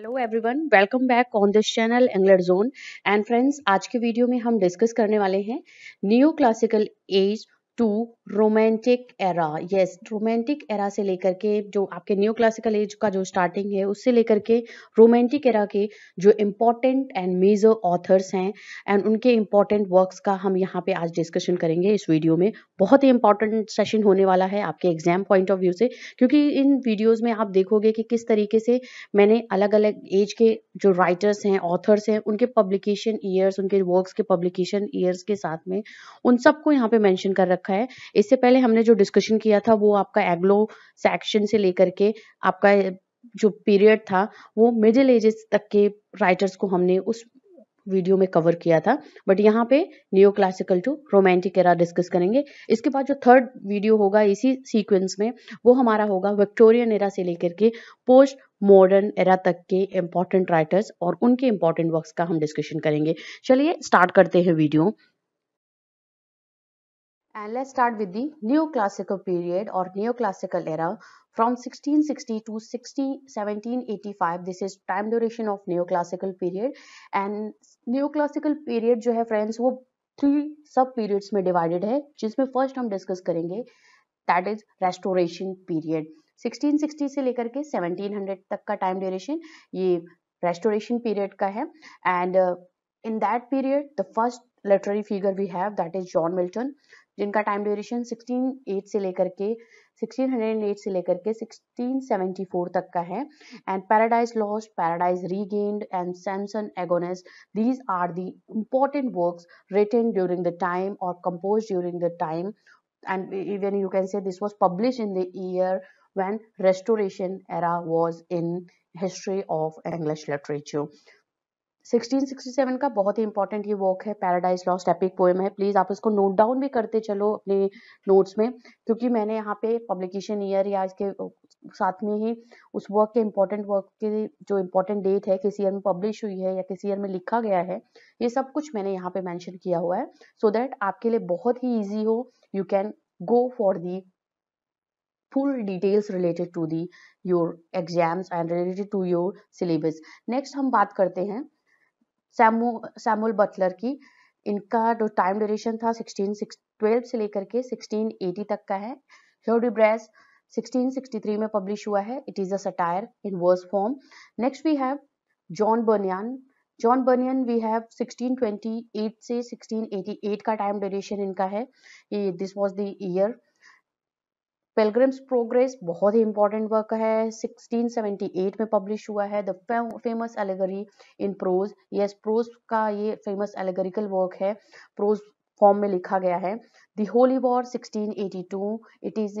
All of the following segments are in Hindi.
Hello everyone welcome back on this channel angler zone and friends आज के वीडियो में हम डिस्कस करने वाले हैं neoclassical age to romantic era yes romantic era से लेकर के जो आपके न्यू क्लासिकल एज का जो स्टार्टिंग है उससे लेकर के रोमांटिक एरा के जो इम्पोर्टेंट एंड मेजर ऑथर्स हैं एंड उनके इम्पोर्टेंट वर्क्स का हम यहाँ पे आज डिस्कशन करेंगे इस वीडियो में बहुत ही इंपॉर्टेंट सेशन होने वाला है आपके एग्जाम पॉइंट ऑफ व्यू से क्योंकि इन वीडियोज़ में आप देखोगे कि किस तरीके से मैंने अलग अलग एज के जो राइटर्स हैं ऑथर्स हैं उनके पब्लिकेशन ईयर्स उनके वर्क्स के पब्लिकेशन ईयर्स के साथ में उन सबको यहाँ पे मैंशन कर रखा है इससे पहले हमने जो डिस्कशन किया था वो आपका एग्लो सेक्शन से लेकर के आपका जो पीरियड था वो मिडिल एजेस तक के राइटर्स को हमने उस वीडियो में कवर किया था बट यहाँ पे neoclassical to romantic era discuss करेंगे इसके बाद जो थर्ड वीडियो होगा इसी सीक्वेंस में वो हमारा होगा विक्टोरियन एरा से लेकर के पोस्ट मॉडर्न एरा तक के इम्पॉर्टेंट राइटर्स और उनके इम्पॉर्टेंट वर्क्स का हम डिस्कशन करेंगे चलिए स्टार्ट करते हैं video And let's start with the neoclassical period or neoclassical era from 1660 to 60, 1785. This is time duration of neoclassical period. And neoclassical period jo hai friends wo three sub periods mein divided hai jisme first hum discuss karenge that is restoration period 1660 se lekar ke 1700 tak ka time duration ye restoration period ka hai and uh, in that period the first literary figure we have that is John Milton. जिनका टाइम ड्यूरेशन 1608 से लेकर के 1608 से लेकर के 1674 तक का है and paradise lost paradise regained and Samson Agonistes these are the important works written during the time और compose during the time and even you can say this was publish in the year when restoration era was in history of english literature 1667 का बहुत ही इंपॉर्टेंट ये वर्क है पैराडाइज लॉस्ट एपिक पोएम है प्लीज़ आप इसको नोट डाउन भी करते चलो अपने नोट्स में क्योंकि मैंने यहाँ पे पब्लिकेशन ईयर या इसके साथ में ही उस वर्क के इम्पोर्टेंट वर्क के जो इम्पोर्टेंट डेट है किस ईयर में पब्लिश हुई है या किस ईयर में लिखा गया है ये सब कुछ मैंने यहाँ पे मैंशन किया हुआ है सो so दैट आपके लिए बहुत ही ईजी हो you can go for the full details related to the your exams and related to your syllabus next हम बात करते हैं सैमू सैमुअल बटलर की इनका जो टाइम ड्यूरेशन था सिक्सटीन ट्वेल्व से लेकर के 1680 तक का है ह्योडी ब्रेस 1663 में पब्लिश हुआ है it is a satire in verse form next we have John Bunyan John Bunyan we have 1628 से 1688 का टाइम ड्यूरेशन इनका है this was the year Pilgrim's Progress बहुत ही इंपॉर्टेंट वर्क है 1678 में पब्लिश हुआ है the famous allegory in prose yes prose का ये फेमस एलेगरिकल वर्क है प्रोज फॉर्म में लिखा गया है the holy war 1682 it is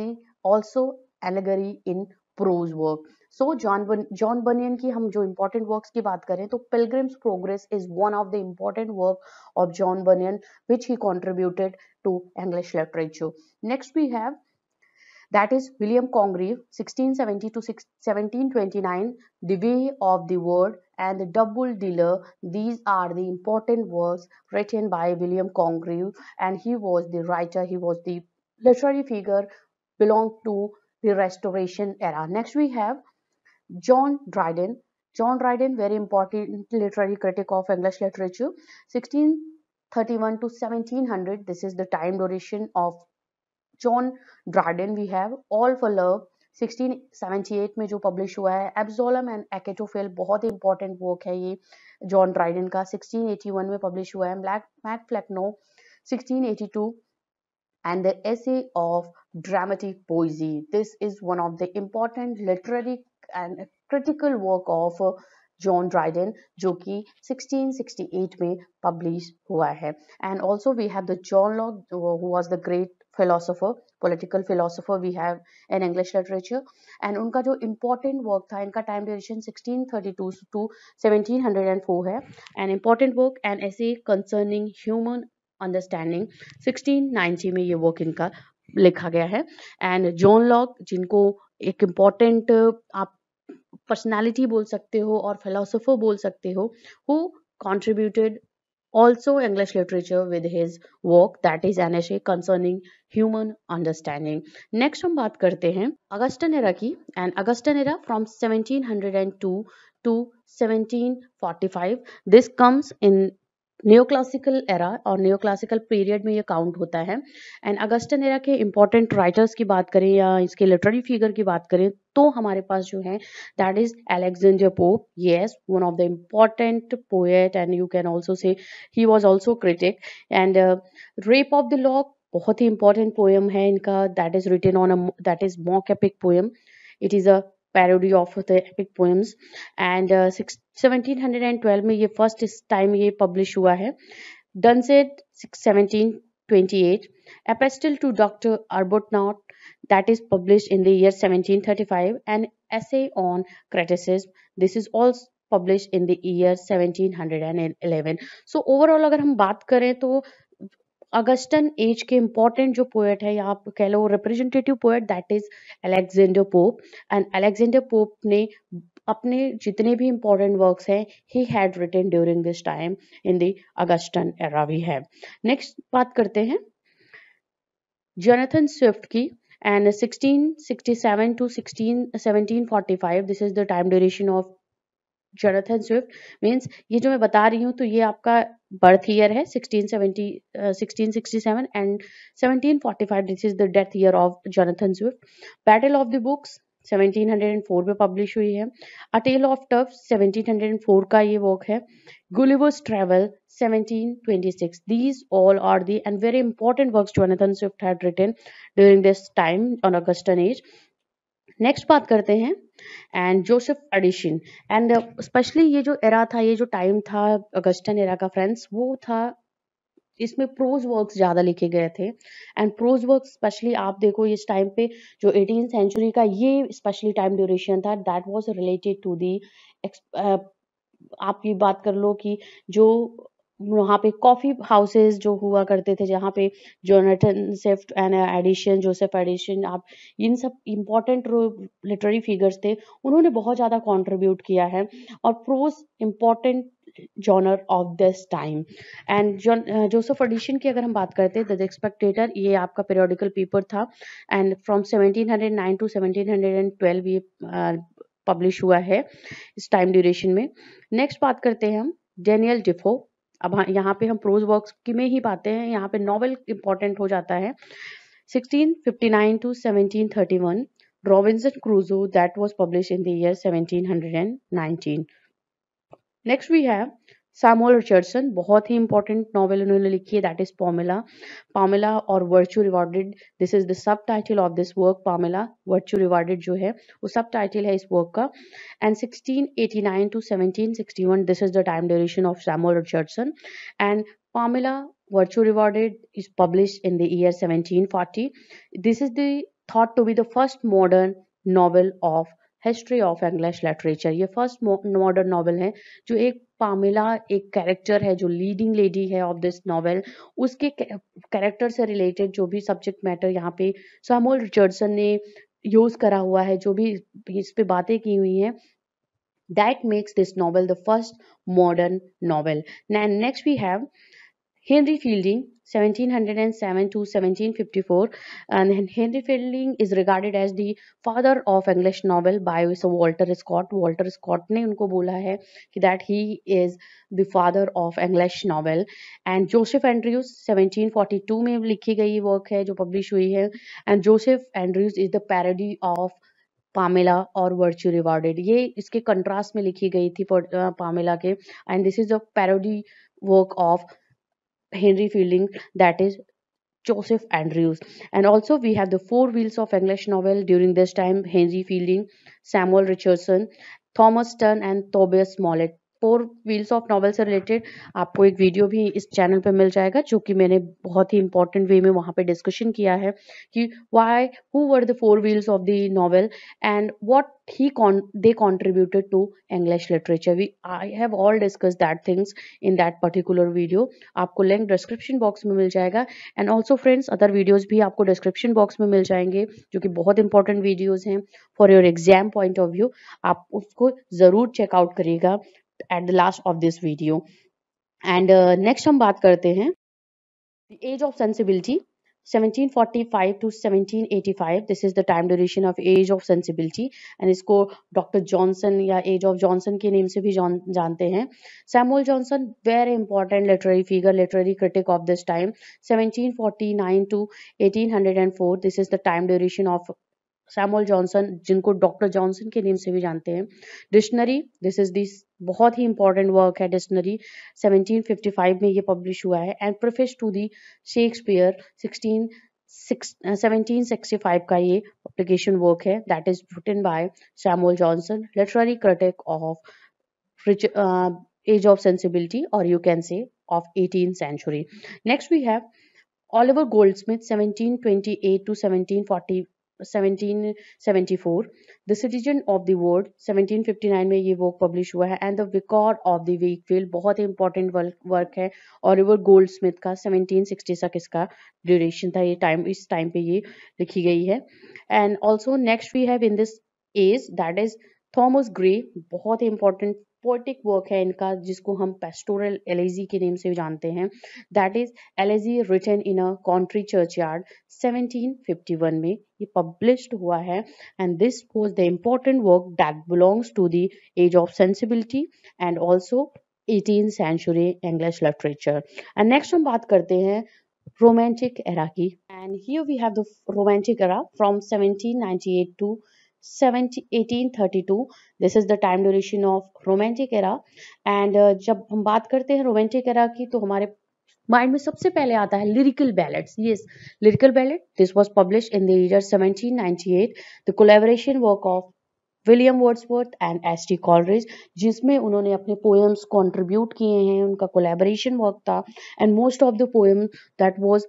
also allegory in prose work so John John Bunyan की हम जो इम्पोर्टेंट वर्क्स की बात करें तो Pilgrim's Progress is one of the important work of John Bunyan which he contributed to English literature next we have that is William Congreve 1670 to 1729 The Way of the World and The Double Dealer these are the important works written by William Congreve and he was the writer he was the literary figure belonged to the restoration era next we have John Dryden John Dryden very important literary critic of English literature 1631 to 1700 this is the time duration of John Dryden, we have all for love 1678 में जो पब्लिश हुआ है एब्जोलम एंड एकेटोफेल बहुत ही इंपॉर्टेंट वर्क है ये जॉन ड्राइडन का 1681 में पब्लिश हुआ है black Mac Flecknoe 1682 and the essay of dramatic poesy. This is one of the important literary and critical work of John Dryden जो कि 1668 में publish हुआ है and also we have the John Locke who was the great philosopher political philosopher we have in English literature and उनका जो इम्पोर्टेंट वर्क था इनका time duration thirty two seventeen hundred and four है and important work and essay concerning human understanding sixteen ninety में ये वर्क इनका लिखा गया है एंड जॉन लॉक जिनको एक इम्पॉर्टेंट आप पर्सनैलिटी बोल सकते हो और फिलोसोफर बोल सकते हो who contributed also English literature with his work that is an essay concerning human understanding. Next हम बात करते हैं अगस्टन की and Augustan era from 1702 to 1745. This comes in neo classical era और नियो क्लासिकल पीरियड में ये काउंट होता है एंड अगस्टन एरा के इंपॉर्टेंट राइटर्स की बात करें या इसके लिटरेरी फिगर की बात करें तो हमारे पास जो है that is Alexander Pope yes one of the important poet and you can also say he was also critic and rape of the lock बहुत ही इंपॉर्टेंट पोएम है इनका that is written on that is mock epic poem it is a parody of the epic poems and seventeen hundred and twelve में ये फर्स्ट टाइम ये पब्लिश हुआ है then seventeen twenty epistle to doctor अर्बोटनॉट that is published in the year 1735 an essay on criticism this is also published in the year 1711 so overall अगर हम बात करें तो अगस्टन एज के इम्पॉर्टेंट जो पोएट है यहाँ आप कह लो representative poet that is Alexander Pope and Alexander Pope ने अपने जितने भी इम्पोर्टेंट वर्क्स हैं he had written during this time in the Augustan era भी है नेक्स्ट बात करते हैं जोनाथन स्विफ्ट की and 1667 seventeen forty five this is the time duration of Jonathan Swift means ये जो मैं बता रही हूँ तो ये आपका बर्थ ईयर है 1670 1667 and 1745 this is the death year of Jonathan Swift battle of the books 1704 में पब्लिश हुई है अ टेल ऑफ टफ 1704 का ये वर्क है Gulliver's travel 1726 these all are the and very important works jonathan swift had written during next बात करते हैं and Joseph Addison and specially ये जो एरा था ये जो टाइम था अगस्टन एरा का फ्रेंड्स वो था इसमें प्रोज वर्क्स ज़्यादा लिखे गए थे एंड प्रोज वर्क स्पेशली आप देखो इस टाइम पे जो एटीन सेंचुरी का ये स्पेशली टाइम ड्यूरेशन था that was related to the आप ये बात कर लो कि जो वहाँ पे कॉफी हाउसेस जो हुआ करते थे जहाँ पे Jonathan Swift and Addison Joseph Addison आप इन सब इम्पॉर्टेंट लिटरेरी फिगर्स थे उन्होंने बहुत ज़्यादा कंट्रीब्यूट किया है और prose important genre of this time and Joseph Addison की अगर हम बात करते हैं द एक्सपेक्टेटर ये आपका पेरियोडिकल पेपर था and from seventeen to seventeen ये पब्लिश हुआ है इस टाइम ड्यूरेशन में नेक्स्ट बात करते हैं हम डेनियल डिफो अब हाँ, यहाँ पे हम प्रोज वर्क की में ही पाते हैं यहाँ पे नॉवल इंपॉर्टेंट हो जाता है 1659 to 1731 Robinson Crusoe that was publish in the year nineteen next we have Samuel Richardson बहुत ही इंपॉर्टेंट नॉवल उन्होंने लिखी है दैट इज पामेला पामेला और virtual rewarded this is the subtitle of this work Pamela virtual rewarded जो है वो सब टाइटल है इस वर्क का and 1689 to 1761 this is the time duration of Samuel Richardson and Pamela virtual rewarded is publish in the year forty this is the thought to be the first modern novel of history of English literature ये फर्स्ट मॉडर्न नॉवल है जो एक पामिला एक कैरेक्टर है जो लीडिंग लेडी है ऑफ दिस नॉवल उसके कैरेक्टर से रिलेटेड जो भी सब्जेक्ट मैटर यहाँ पे सामुअल रिचर्डसन ने यूज़ करा हुआ है जो भी इस पे बातें की हुई हैं that makes this novel the first modern novel Now, next we have Henry Fielding 1707 to 1754 and henry fielding is regarded as the father of english novel by sir walter scott walter scott ne unko bola hai ki that he is the father of english novel and joseph andrews 1742 mein likhi gayi work hai jo publish hui hai and joseph andrews is the parody of Pamela और वर्च्यू रिवॉर्डेड ये इसके कंट्रास्ट में लिखी गई थी पामेला के and this is a parody work of Henry Fielding, that is Joseph Andrews. And also we have the four wheels of English novel during this time, Henry Fielding, Samuel Richardson, Thomas Stern and Tobias Smollett. Four wheels of novel से रिलेटेड आपको एक वीडियो भी इस चैनल पे मिल जाएगा जो कि मैंने बहुत ही इंपॉर्टेंट वे में वहाँ पे डिस्कशन किया है कि why who were the four wheels of the novel and what he they contributed to English literature we I have all discuss that things in that particular video आपको लिंक डिस्क्रिप्शन बॉक्स में मिल जाएगा and also friends other videos भी आपको डिस्क्रिप्शन बॉक्स में मिल जाएंगे जो कि बहुत इंपॉर्टेंट वीडियोज हैं for your exam point of view आप उसको जरूर चेकआउट करिएगा at the last of this video and next हम बात करते हैं the age of sensibility 1745 to 1785 this is the time duration of age of sensibility and इसको डॉक्टर जॉनसन या एज ऑफ जॉनसन के नेम से भी जान, जानते हैं Samuel Johnson very important literary figure literary critic of this time 1749 to 1804 this is the time duration of Samuel Johnson जिनको डॉक्टर जॉनसन के नेम से भी जानते हैं डिक्शनरी दिस इज दिस बहुत ही इंपॉर्टेंट वर्क है डिक्शनरी 1755 में ये पब्लिश हुआ है and preface to the Shakespeare 16 1765 का ये पब्लिकेशन वर्क है that is written by Samuel Johnson literary critic of age of sensibility और you can say of eighteen century next we have Oliver Goldsmith seventeen twenty eight to seventeen forty 1774 the citizen of the world 1759 में ये वर्क पब्लिश हुआ है and the vicar of the Wakefield बहुत ही इंपॉर्टेंट वर्क है और वो गोल्ड स्मिथ का 1760 तक इसका ड्यूरेशन था ये टाइम इस टाइम पे ये लिखी गई है and also next we have in this age that is Thomas Gray बहुत ही इंपॉर्टेंट पोइटिक वर्क है इनका जिसको हम पेस्टोरल एलेजी के नेम से जानते हैं that is elegy written in a country churchyard seventeen में ये पब्लिश हुआ है and this was the important work that belongs to the age of sensibility and also eighteen century English literature and next हम बात करते हैं रोमांटिक एरा की and ki we have the romantic era from seventeen ninety eight to 1832 this is the time duration of romantic era and जब हम बात करते हैं रोमांटिक एरा की तो हमारे माइंड में सबसे पहले आता है lyrical ballads yes lyrical ballad this was publish in the year 1798 the collaboration work of William Wordsworth and S T Coleridge जिसमें उन्होंने अपने पोएम्स कंट्रीब्यूट किए हैं उनका कोलेबोरेशन वर्क था and most of the poem that was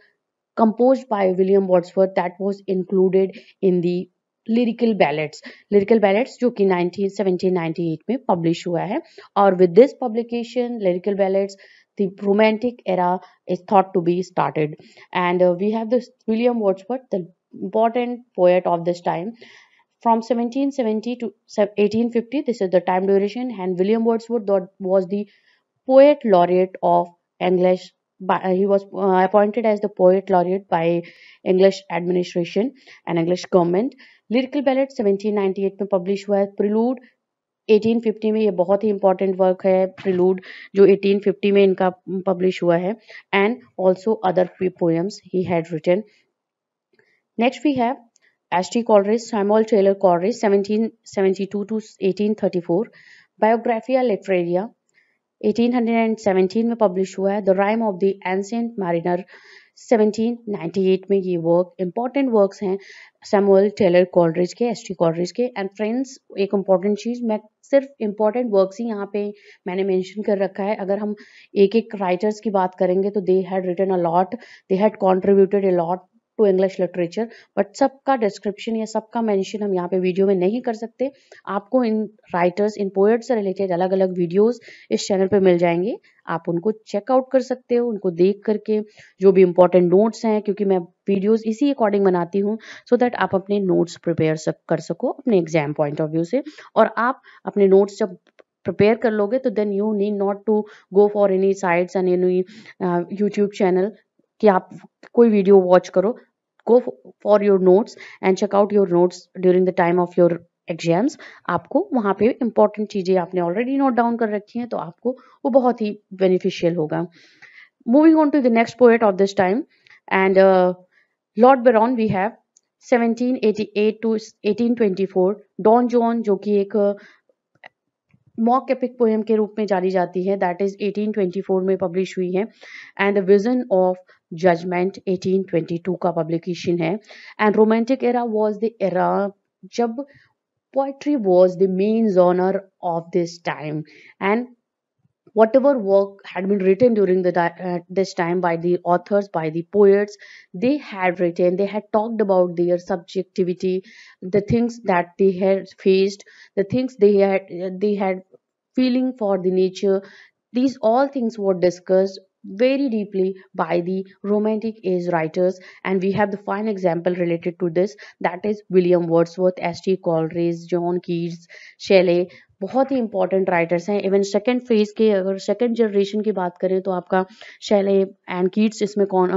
composed बाय William Wordsworth that was included in the lyrical ballads lyrical ballads जो कि 19, 1798 में पब्लिश हुआ है और with this publication lyrical ballads the romantic era is thought to be started and uh, we have this william wordsworth the important poet of this time from 1770 to 1850 this is the time duration and william wordsworth was the poet laureate of english by, uh, he was uh, appointed as the poet laureate by english administration and english government lyrical ballad 1798 में पब्लिश हुआ है प्रिलूड 1850 में ये बहुत ही इंपॉर्टेंट वर्क है प्रिलूड जो 1850 में इनका पब्लिश हुआ है and also other poems he had written next we have Ashley Coleridge, Samuel Taylor Coleridge, 1772 to 1834, Biographia Literaria, 1817 में पब्लिश हुआ है the rime of the ancient mariner 1798 में ये वर्क इंपॉर्टेंट वर्क्स हैं सैमुअल टेलर कॉलरेज के एस टी कॉलरेज के एंड फ्रेंड्स एक इम्पॉर्टेंट चीज़ मैं सिर्फ इम्पॉर्टेंट वर्क्स ही यहाँ पे मैंने मेंशन कर रखा है अगर हम एक एक राइटर्स की बात करेंगे तो they had written a lot they had contributed a lot to English literature but सबका डिस्क्रिप्शन या सबका मेंशन हम यहाँ पे वीडियो में नहीं कर सकते आपको इन राइटर्स इन पोएट्स से रिलेटेड अलग अलग वीडियोस इस चैनल पे मिल जाएंगे आप उनको चेकआउट कर सकते हो उनको देख करके जो भी इंपॉर्टेंट नोट्स हैं क्योंकि मैं वीडियोस इसी अकॉर्डिंग बनाती हूँ सो दैट आप अपने नोट्स प्रिपेयर कर सको अपने एग्जाम पॉइंट ऑफ व्यू से और आप अपने नोट्स जब प्रिपेयर कर लोगे तो then you need not to go for any sites and any YouTube channel कि आप कोई वीडियो वॉच करो go for your notes and check out your your during the time of your exams आपको वहाँ पे इंपॉर्टेंट चीज़ें आपने ऑलरेडी नोट डाउन कर रखी हैं तो आपको वो बहुत ही बेनिफिशियल होगा moving on to the next poet of this time and Lord Byron we have 1788 to 1824 Don Juan जो कि एक मॉक एपिक पोएम के रूप में जानी जाती है दैट इज 1824 में पब्लिश हुई है and the vision of Judgment 1822 का पब्लिकेशन है and romantic era was the era जब poetry was the main genre of this time and whatever work had been written during uh, this time by the authors by the poets they had written they had talked about their subjectivity the things that they had faced the things they had they had feeling for the nature these all things were discussed very deeply by the romantic age writers and we have the fine example related to this that is william wordsworth st coleridge john keats shelley बहुत ही इंपॉर्टेंट राइटर्स हैं इवन सेकंड फेज के अगर सेकंड जनरेशन की बात करें तो आपका शैले एंड कीट्स इसमें कौन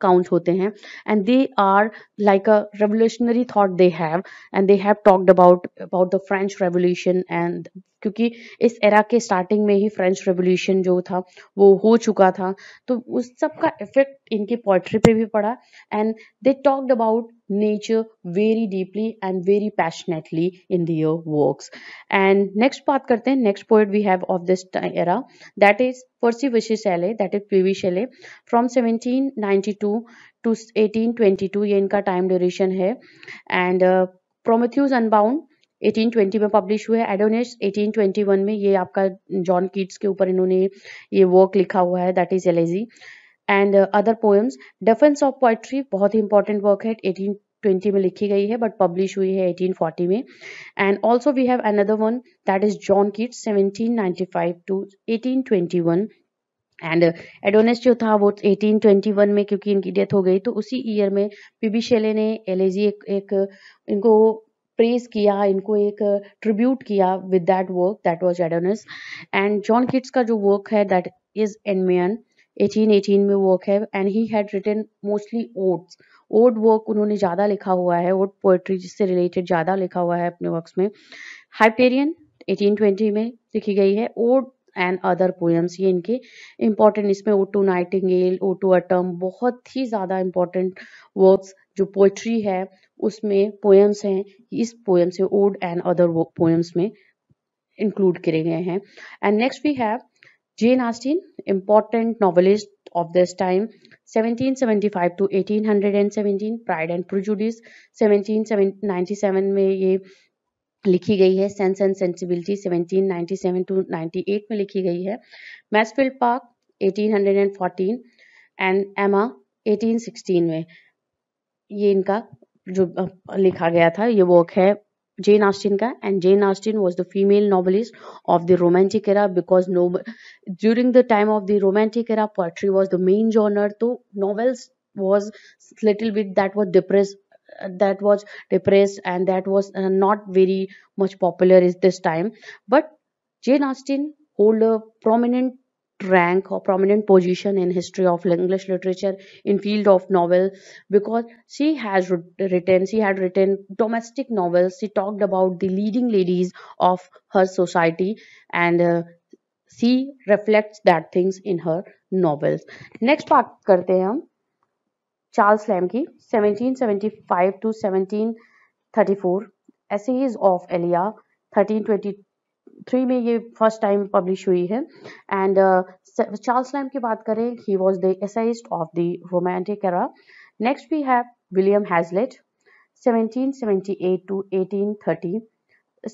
काउंट होते हैं and they are like a revolutionary thought they have and they have talked about about the French revolution and क्योंकि इस एरा के स्टार्टिंग में ही फ्रेंच रेवोल्यूशन जो था वो हो चुका था तो उस सब का इफेक्ट इनकी पोइट्री पे भी पड़ा and they talked about nature very deeply and very passionately in their works and next बात करते हैं next poet we have of this era that is Percy Bysshe Shelley that is P B Shelley from seventeen ninety two to eighteen twenty two ये इनका टाइम ड्यूरेशन है एंड प्रोमिथ्यूज अनबाउंड 1820 में पब्लिश हुए एडोनिस 1821 में ये आपका जॉन कीट्स के ऊपर इन्होंने ये वर्क लिखा हुआ है that is elegy and other poems defence of poetry बहुत ही इंपॉर्टेंट वर्क है 1820 में लिखी गई है बट पब्लिश हुई है 1840 में and also we have another one that is John Keats 1795 to 1821 and Adonais जो था वो 1821 में क्योंकि इनकी डेथ हो गई तो उसी ईयर में पीबी शेले ने एलेजी एक, एक इनको प्रेज किया इनको एक ट्रिब्यूट किया with that work that was Adonais and John Keats का जो वर्क है दैट इज एटीन 1818 में वर्क है and he had written mostly odes ode work उन्होंने ज़्यादा लिखा हुआ है ओड पोएट्री जिससे रिलेटेड ज़्यादा लिखा हुआ है अपने वर्क्स में हाइपेरियन 1820 में लिखी गई है ओड एंड अदर पोएम्स ये इनके इम्पॉर्टेंट इसमें ode to nightingale ode to autumn बहुत ही ज़्यादा इम्पॉर्टेंट वर्क्स जो पोइट्री है उसमें पोएम्स हैं इस पोएम से ओड एंड अदर पोएम्स में इंक्लूड करे गए हैं and next we have Jane Austen important novelist of this time 1775 to 1817 pride and prejudice 1797 में ये लिखी गई है सेंस एंड सेंसिबिलिटी 1797 टू 98 में लिखी गई है मैसफील्ड पार्क 1814 एंड एमा 1816 में ये इनका जो लिखा गया था ये वर्क है जेन आस्टिन का and Jane Austen was the female novelist of the romantic era because no during the time of the romantic era poetry was the main genre तो novels was little with that was depress that was depress and that was not very much popular is this time but Jane jane hold prominent rank or prominent position in history of english literature in field of novel because she has written she had written domestic novels she talked about the leading ladies of her society and uh, she reflects that things in her novels next part karte hum charles lamb ki 1775 to 1734 essays of elia 1322 three में ये फर्स्ट टाइम पब्लिश हुई है एंड चार्ल्स लैम की बात करें he was the essayist of the romantic era next we have William Hazlitt 1778 to 1830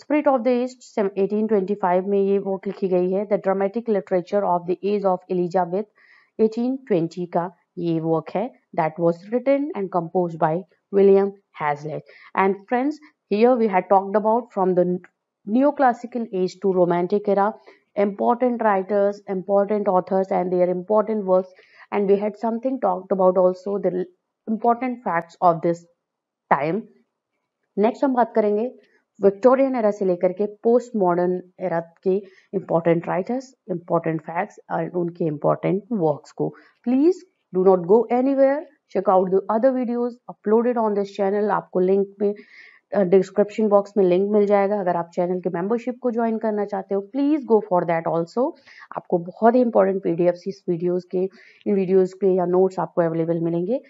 spirit of the east 1825 में ये बुक लिखी गई है the dramatic literature of the age of Elizabeth 1820 का ये वर्क है that was written and compose by William Hazlitt and friends here we have talked about from the neoclassical age to romantic era important writers important authors and their important works and we had something talked about also the important facts of this time next hum baat karenge victorian era se postmodern era ke important writers important facts and unke important works please do not go anywhere check out the other videos uploaded on this channel aapko link mein description box में लिंक मिल जाएगा अगर आप चैनल के मेंबरशिप को ज्वाइन करना चाहते हो please go for that also आपको बहुत ही इंपॉर्टेंट पी इस वीडियोज़ के इन वीडियोज़ के या नोट्स आपको अवेलेबल मिलेंगे